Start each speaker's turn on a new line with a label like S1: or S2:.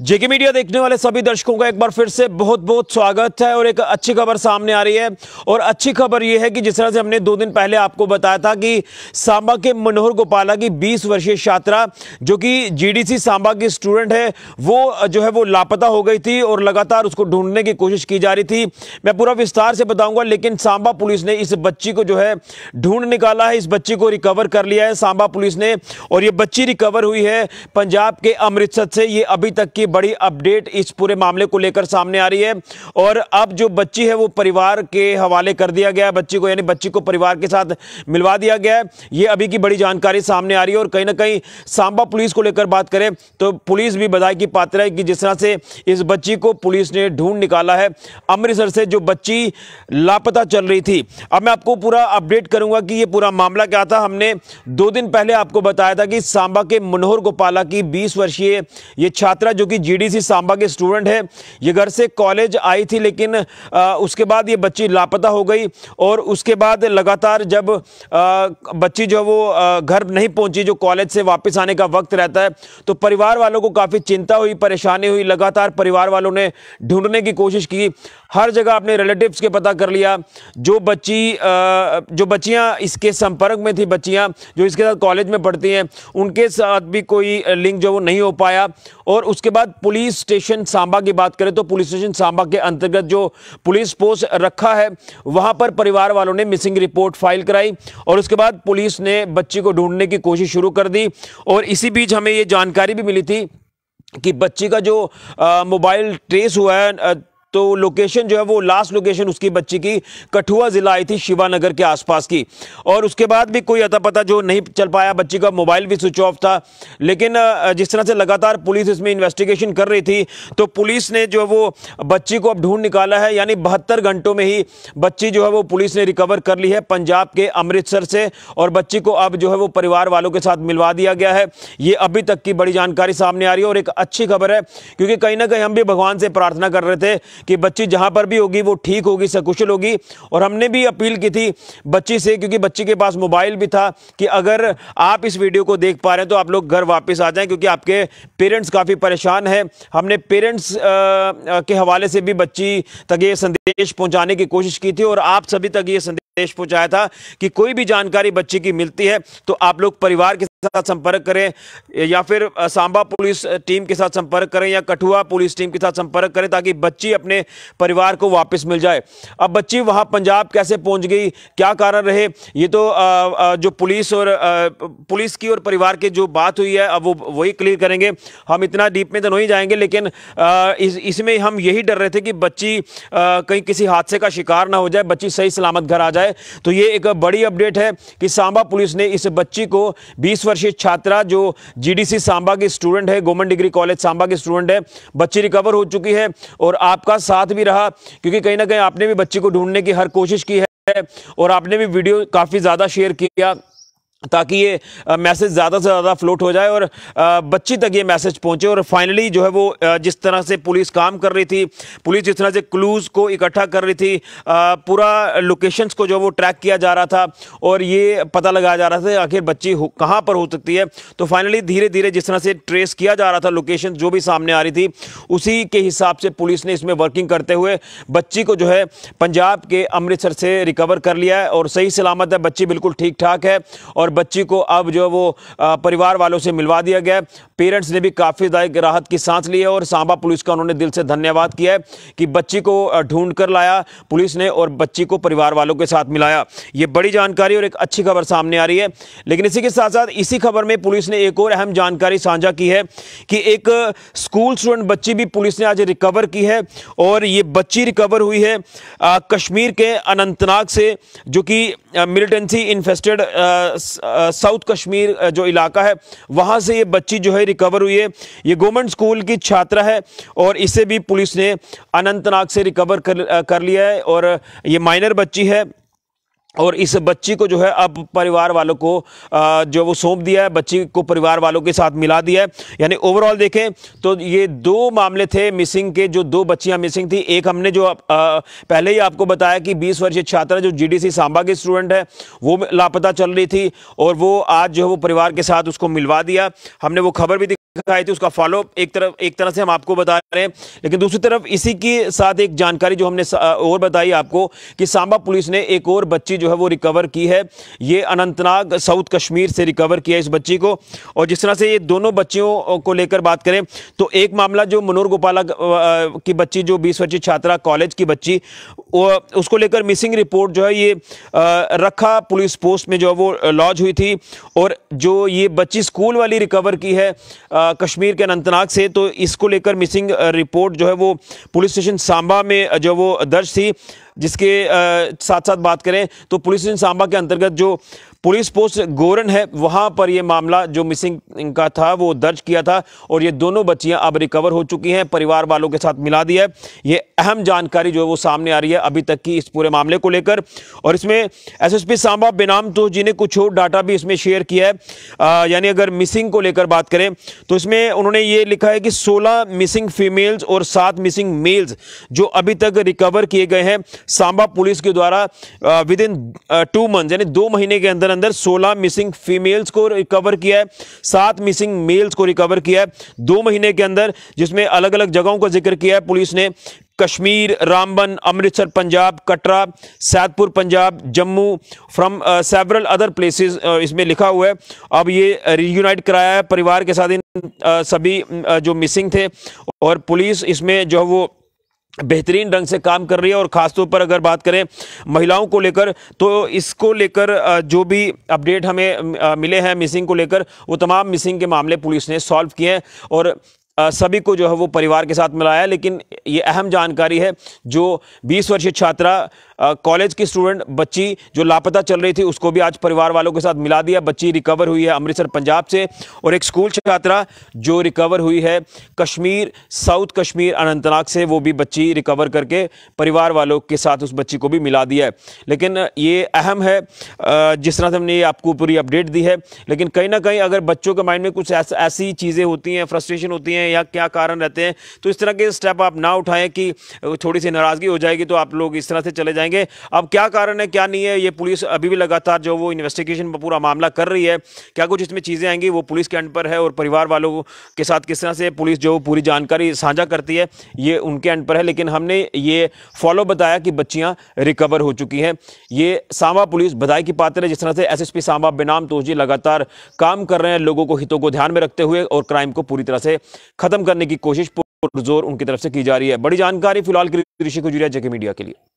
S1: जेके media देखने वाले सभी दर्शकों का एक बार फिर से बहुत बहुत स्वागत है और एक अच्छी खबर सामने आ रही है और अच्छी खबर यह है कि जिस तरह से हमने दो दिन पहले आपको बताया था कि सांबा के मनोहर गोपाला की 20 वर्षीय छात्रा जो कि जीडीसी सांबा की स्टूडेंट है वो जो है वो लापता हो गई थी और लगातार उसको ढूंढने की कोशिश की जा रही थी मैं पूरा विस्तार से बताऊंगा लेकिन सांबा पुलिस ने इस बच्ची को जो है ढूंढ निकाला है इस बच्ची को रिकवर कर लिया है सांबा पुलिस ने और ये बच्ची रिकवर हुई है पंजाब के अमृतसर से ये अभी तक की की बड़ी अपडेट इस पूरे मामले को लेकर सामने आ रही है और अब जो बच्ची है वो परिवार के हवाले कर दिया गया है बच्ची को यानी बच्ची को परिवार के साथ मिलवा दिया गया है ये अभी की बड़ी जानकारी सामने आ रही है और कहीं ना कहीं सांबा पुलिस को लेकर बात करें तो पुलिस भी बधाई की पात्र है कि जिस तरह से इस बच्ची को पुलिस ने ढूंढ निकाला है अमृतसर से जो बच्ची लापता चल रही थी अब मैं आपको पूरा अपडेट करूंगा कि ये पूरा मामला क्या था हमने दो दिन पहले आपको बताया था कि सांबा के मनोहर गोपाला की 20 वर्षीय ये छात्रा जो कि जीडीसी सांबा के स्टूडेंट है ये घर से कॉलेज आई थी लेकिन आ, उसके बाद ये बच्ची लापता हो गई और उसके बाद लगातार जब आ, बच्ची जो वो आ, घर नहीं पहुंची जो कॉलेज से वापस आने का वक्त रहता है तो परिवार वालों को काफ़ी चिंता हुई परेशानी हुई लगातार परिवार वालों ने ढूंढने की कोशिश की हर जगह अपने रिलेटिव्स के पता कर लिया जो बच्ची जो बच्चियाँ इसके संपर्क में थी बच्चियाँ जो इसके साथ कॉलेज में पढ़ती हैं उनके साथ भी कोई लिंक जो वो नहीं हो पाया और उसके बाद बाद पुलिस स्टेशन सांबा की बात करें तो पुलिस स्टेशन सांबा के अंतर्गत जो पुलिस पोस्ट रखा है वहां पर परिवार वालों ने मिसिंग रिपोर्ट फाइल कराई और उसके बाद पुलिस ने बच्ची को ढूंढने की कोशिश शुरू कर दी और इसी बीच हमें ये जानकारी भी मिली थी कि बच्ची का जो मोबाइल ट्रेस हुआ है तो लोकेशन जो है वो लास्ट लोकेशन उसकी बच्ची की कठुआ ज़िला आई थी शिवानगर के आसपास की और उसके बाद भी कोई अता पता जो नहीं चल पाया बच्ची का मोबाइल भी स्विच ऑफ था लेकिन जिस तरह से लगातार पुलिस इसमें इन्वेस्टिगेशन कर रही थी तो पुलिस ने जो है वो बच्ची को अब ढूंढ निकाला है यानी बहत्तर घंटों में ही बच्ची जो है वो पुलिस ने रिकवर कर ली है पंजाब के अमृतसर से और बच्ची को अब जो है वो परिवार वालों के साथ मिलवा दिया गया है ये अभी तक की बड़ी जानकारी सामने आ रही है और एक अच्छी खबर है क्योंकि कहीं ना कहीं हम भी भगवान से प्रार्थना कर रहे थे कि बच्ची जहाँ पर भी होगी वो ठीक होगी सकुशल होगी और हमने भी अपील की थी बच्ची से क्योंकि बच्ची के पास मोबाइल भी था कि अगर आप इस वीडियो को देख पा रहे हैं तो आप लोग घर वापस आ जाएं क्योंकि आपके पेरेंट्स काफ़ी परेशान हैं हमने पेरेंट्स के हवाले से भी बच्ची तक ये संदेश पहुँचाने की कोशिश की थी और आप सभी तक ये संदेश संदेश पहुंचाया था कि कोई भी जानकारी बच्चे की मिलती है तो आप लोग परिवार के साथ संपर्क करें या फिर सांबा पुलिस टीम के साथ संपर्क करें या कठुआ पुलिस टीम के साथ संपर्क करें ताकि बच्ची अपने परिवार को वापस मिल जाए अब बच्ची वहां पंजाब कैसे पहुंच गई क्या कारण रहे ये तो जो पुलिस और पुलिस की और परिवार की जो बात हुई है अब वो वही क्लियर करेंगे हम इतना डीप में तो नहीं जाएंगे लेकिन इसमें हम यही डर रहे थे कि बच्ची कहीं किसी हादसे का शिकार ना हो जाए बच्ची सही सलामत घर आ जाए जाए तो ये एक बड़ी अपडेट है कि सांबा पुलिस ने इस बच्ची को 20 वर्षीय छात्रा जो जीडीसी सांबा की स्टूडेंट है गवर्नमेंट डिग्री कॉलेज सांबा की स्टूडेंट है बच्ची रिकवर हो चुकी है और आपका साथ भी रहा क्योंकि कहीं ना कहीं आपने भी बच्ची को ढूंढने की हर कोशिश की है और आपने भी वीडियो काफ़ी ज़्यादा शेयर किया ताकि ये मैसेज ज़्यादा से ज़्यादा फ्लोट हो जाए और बच्ची तक ये मैसेज पहुँचे और फाइनली जो है वो जिस तरह से पुलिस काम कर रही थी पुलिस जिस तरह से क्लूज़ को इकट्ठा कर रही थी पूरा लोकेशंस को जो वो ट्रैक किया जा रहा था और ये पता लगाया जा रहा था आखिर बच्ची कहाँ पर हो सकती है तो फाइनली धीरे धीरे जिस तरह से ट्रेस किया जा रहा था लोकेशन जो भी सामने आ रही थी उसी के हिसाब से पुलिस ने इसमें वर्किंग करते हुए बच्ची को जो है पंजाब के अमृतसर से रिकवर कर लिया है और सही सलामत है बच्ची बिल्कुल ठीक ठाक है और बच्ची को अब जो वो परिवार वालों से मिलवा दिया गया पेरेंट्स ने भी काफ़ी राहत की सांस ली है और सांबा पुलिस का उन्होंने दिल से धन्यवाद किया है कि बच्ची को ढूंढ कर लाया पुलिस ने और बच्ची को परिवार वालों के साथ मिलाया ये बड़ी जानकारी और एक अच्छी खबर सामने आ रही है लेकिन इसी के साथ साथ इसी खबर में पुलिस ने एक और अहम जानकारी साझा की है कि एक स्कूल स्टूडेंट बच्ची भी पुलिस ने आज रिकवर की है और ये बच्ची रिकवर हुई है कश्मीर के अनंतनाग से जो कि मिलिटेंसी इन्फेस्टेड साउथ कश्मीर जो इलाका है वहाँ से ये बच्ची जो है रिकवर हुई है ये गवर्नमेंट स्कूल की छात्रा है और इसे भी पुलिस ने अनंतनाग से रिकवर कर, कर लिया है और ये माइनर बच्ची है और इस बच्ची को जो है अब परिवार वालों को जो वो सौंप दिया है बच्ची को परिवार वालों के साथ मिला दिया है यानी ओवरऑल देखें तो ये दो मामले थे मिसिंग के जो दो बच्चियां मिसिंग थी एक हमने जो पहले ही आपको बताया कि 20 वर्षीय छात्रा जो जीडीसी सांबा की स्टूडेंट है वो लापता चल रही थी और वो आज जो है वो परिवार के साथ उसको मिलवा दिया हमने वो खबर भी आए थे उसका फॉलोअप एक तरफ एक तरह से हम आपको बता रहे हैं लेकिन दूसरी तरफ इसी के साथ एक जानकारी जो हमने और बताई आपको कि सांबा पुलिस ने एक और बच्ची जो है वो रिकवर की है ये अनंतनाग साउथ कश्मीर से रिकवर किया इस बच्ची को और जिस तरह से ये दोनों बच्चियों को लेकर बात करें तो एक मामला जो मनोर गोपाला की बच्ची जो बीस वर्षीय छात्रा कॉलेज की बच्ची उसको लेकर मिसिंग रिपोर्ट जो है ये रखा पुलिस पोस्ट में जो है वो लॉन्च हुई थी और जो ये बच्ची स्कूल वाली रिकवर की है कश्मीर के अनंतनाग से तो इसको लेकर मिसिंग रिपोर्ट जो है वो पुलिस स्टेशन सांबा में जो वो दर्ज थी जिसके साथ साथ बात करें तो पुलिस सांबा के अंतर्गत जो पुलिस पोस्ट गोरन है वहाँ पर यह मामला जो मिसिंग का था वो दर्ज किया था और ये दोनों बच्चियाँ अब रिकवर हो चुकी हैं परिवार वालों के साथ मिला दिया है ये अहम जानकारी जो है वो सामने आ रही है अभी तक की इस पूरे मामले को लेकर और इसमें एसएसपी सांबा बेनाम तो जी ने कुछ और डाटा भी इसमें शेयर किया है यानी अगर मिसिंग को लेकर बात करें तो इसमें उन्होंने ये लिखा है कि सोलह मिसिंग फीमेल्स और सात मिसिंग मेल्स जो अभी तक रिकवर किए गए हैं सांबा पुलिस के द्वारा विद इन टू मंथ यानी दो महीने के अंदर अंदर सोलह मिसिंग फीमेल्स को रिकवर किया है सात मिसिंग मेल्स को रिकवर किया है दो महीने के अंदर जिसमें अलग अलग जगहों का जिक्र किया है पुलिस ने Kashmir Ramban Amritsar Punjab Katra Saidpur Punjab Jammu from several other places इसमें लिखा हुआ है अब ये रीयूनाइट कराया है परिवार के साथ इन uh, सभी uh, जो मिसिंग थे और पुलिस इसमें जो है वो बेहतरीन ढंग से काम कर रही है और ख़ासतौर पर अगर बात करें महिलाओं को लेकर तो इसको लेकर जो भी अपडेट हमें मिले हैं मिसिंग को लेकर वो तमाम मिसिंग के मामले पुलिस ने सॉल्व किए हैं और सभी को जो है वो परिवार के साथ मिलाया लेकिन ये अहम जानकारी है जो 20 वर्षीय छात्रा कॉलेज की स्टूडेंट बच्ची जो लापता चल रही थी उसको भी आज परिवार वालों के साथ मिला दिया बच्ची रिकवर हुई है अमृतसर पंजाब से और एक स्कूल छात्रा जो रिकवर हुई है कश्मीर साउथ कश्मीर अनंतनाग से वो भी बच्ची रिकवर करके परिवार वालों के साथ उस बच्ची को भी मिला दिया है लेकिन ये अहम है जिस तरह से हमने ये आपको पूरी अपडेट दी है लेकिन कहीं ना कहीं अगर बच्चों के माइंड में कुछ ऐस, ऐसी चीज़ें होती हैं फ्रस्ट्रेशन होती हैं या क्या कारण रहते हैं तो इस तरह के स्टेप आप ना उठाएँ कि थोड़ी सी नाराज़गी हो जाएगी तो आप लोग इस तरह से चले जाए जाएंगे अब क्या कारण है क्या नहीं है ये पुलिस अभी भी लगातार जो वो इन्वेस्टिगेशन पर पूरा मामला कर रही है क्या कुछ इसमें चीज़ें आएंगी वो पुलिस के एंड पर है और परिवार वालों के साथ किस तरह से पुलिस जो पूरी जानकारी साझा करती है ये उनके एंड पर है लेकिन हमने ये फॉलो बताया कि बच्चियाँ रिकवर हो चुकी हैं ये सांबा पुलिस बधाई की पात्र है जिस तरह से एसएसपी सांबा बेनाम तोजी लगातार काम कर रहे हैं लोगों को हितों को ध्यान में रखते हुए और क्राइम को पूरी तरह से खत्म करने की कोशिश जोर उनकी तरफ से की जा रही है बड़ी जानकारी फिलहाल के लिए ऋषि खजूरिया जेके मीडिया के लिए